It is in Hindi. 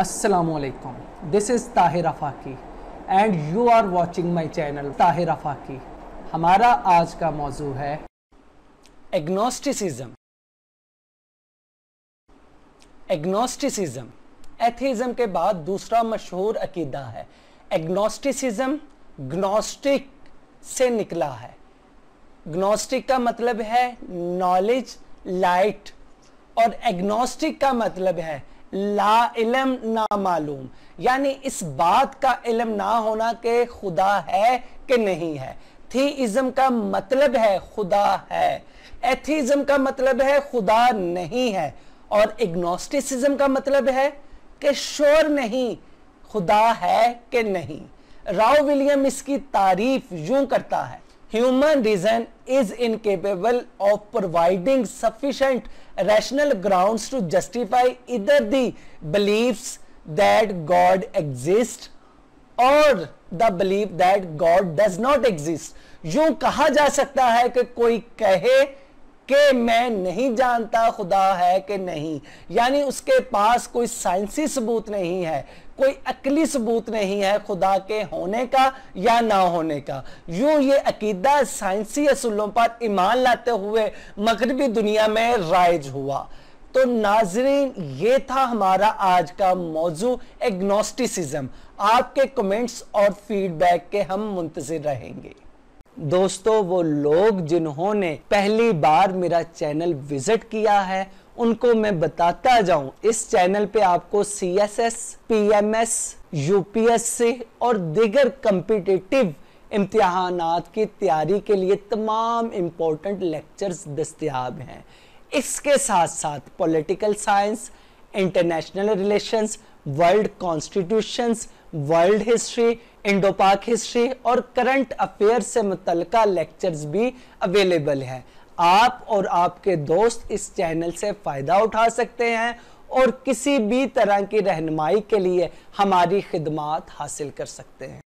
असलकुम this is Tahir Afaqi and you are watching my channel Tahir Afaqi हमारा आज का मौजू है एग्नोस्टिसिज्म एग्नोस्टिसिज्म एथिज्म के बाद दूसरा मशहूर अकीदा है एग्नोस्टिसिज्म ग्नोस्टिक से निकला है ग्नोस्टिक का मतलब है नॉलेज लाइट और एग्नोस्टिक का मतलब है ला इलम ना मालूम यानी इस बात का इलम ना होना के खुदा है कि नहीं है थीइज्म का मतलब है खुदा है एथीज्म का मतलब है खुदा नहीं है और इग्नोस्टिसिज्म का मतलब है कि शोर नहीं खुदा है कि नहीं राव विलियम इसकी तारीफ यूं करता है human reason is incapable of providing sufficient rational grounds to justify either the beliefs that God exists or the belief that God does not exist. यूं कहा जा सकता है कि कोई कहे कि मैं नहीं जानता खुदा है कि नहीं यानी उसके पास कोई साइंसी सबूत नहीं है कोई अकली सबूत नहीं है खुदा के होने का या ना होने का यूं ये अकीदा साइंसी असूलों पर ईमान लाते हुए मगरबी दुनिया में राइज हुआ तो नाजरीन ये था हमारा आज का मौजू एग्नोस्टिसिज्म आपके कमेंट्स और फीडबैक के हम मुंतजर रहेंगे दोस्तों वो लोग जिन्होंने पहली बार मेरा चैनल विजिट किया है उनको मैं बताता जाऊं इस चैनल पे आपको C S S P M S UPSC और दिगर कम्पिटिटिव इम्तहान की तैयारी के लिए तमाम इम्पोर्टेंट लेक्चर्स दस्तियाब हैं इसके साथ साथ political science international relations world constitutions world history Indo Pak history और करंट अफेयर से मुतल लेक्चर्स भी अवेलेबल हैं आप और आपके दोस्त इस चैनल से फ़ायदा उठा सकते हैं और किसी भी तरह की रहनमाई के लिए हमारी खिदमात हासिल कर सकते हैं